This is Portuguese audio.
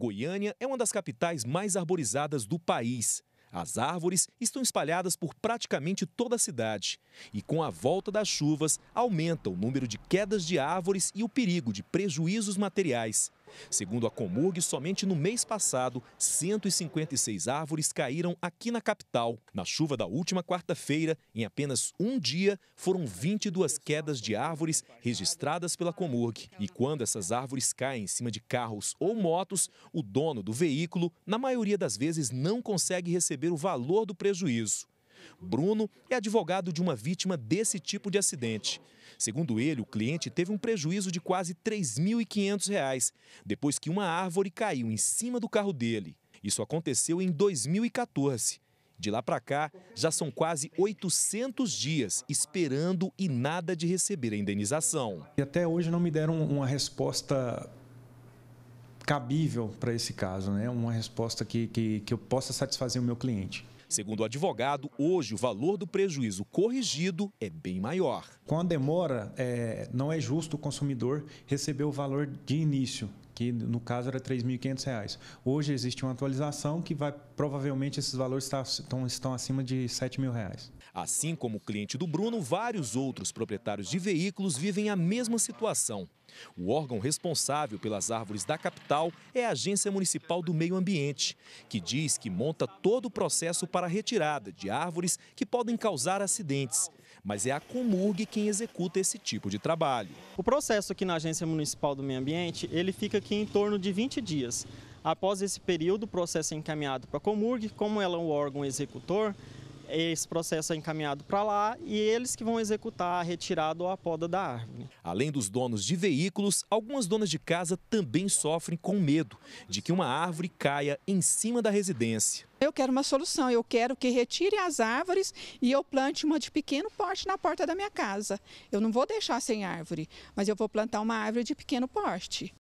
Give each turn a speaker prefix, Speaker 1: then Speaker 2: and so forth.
Speaker 1: Goiânia é uma das capitais mais arborizadas do país. As árvores estão espalhadas por praticamente toda a cidade. E com a volta das chuvas, aumenta o número de quedas de árvores e o perigo de prejuízos materiais. Segundo a Comurg, somente no mês passado, 156 árvores caíram aqui na capital. Na chuva da última quarta-feira, em apenas um dia, foram 22 quedas de árvores registradas pela Comurg. E quando essas árvores caem em cima de carros ou motos, o dono do veículo, na maioria das vezes, não consegue receber o valor do prejuízo. Bruno é advogado de uma vítima desse tipo de acidente. Segundo ele, o cliente teve um prejuízo de quase R$ reais depois que uma árvore caiu em cima do carro dele. Isso aconteceu em 2014. De lá para cá, já são quase 800 dias esperando e nada de receber a indenização.
Speaker 2: E até hoje não me deram uma resposta cabível para esse caso, né? uma resposta que, que, que eu possa satisfazer o meu cliente.
Speaker 1: Segundo o advogado, hoje o valor do prejuízo corrigido é bem maior.
Speaker 2: Com a demora, é, não é justo o consumidor receber o valor de início, que no caso era R$ 3.500. Hoje existe uma atualização que vai provavelmente esses valores estão, tá, estão acima de R$ 7.000.
Speaker 1: Assim como o cliente do Bruno, vários outros proprietários de veículos vivem a mesma situação. O órgão responsável pelas árvores da capital é a Agência Municipal do Meio Ambiente, que diz que monta todo o processo para para a retirada de árvores que podem causar acidentes. Mas é a Comurg quem executa esse tipo de trabalho. O processo aqui na Agência Municipal do Meio Ambiente, ele fica aqui em torno de 20 dias. Após esse período, o processo é encaminhado para a Comurg, como ela é o órgão executor, esse processo é encaminhado para lá e eles que vão executar a retirada ou a poda da árvore. Além dos donos de veículos, algumas donas de casa também sofrem com medo de que uma árvore caia em cima da residência. Eu quero uma solução, eu quero que retire as árvores e eu plante uma de pequeno porte na porta da minha casa. Eu não vou deixar sem árvore, mas eu vou plantar uma árvore de pequeno porte.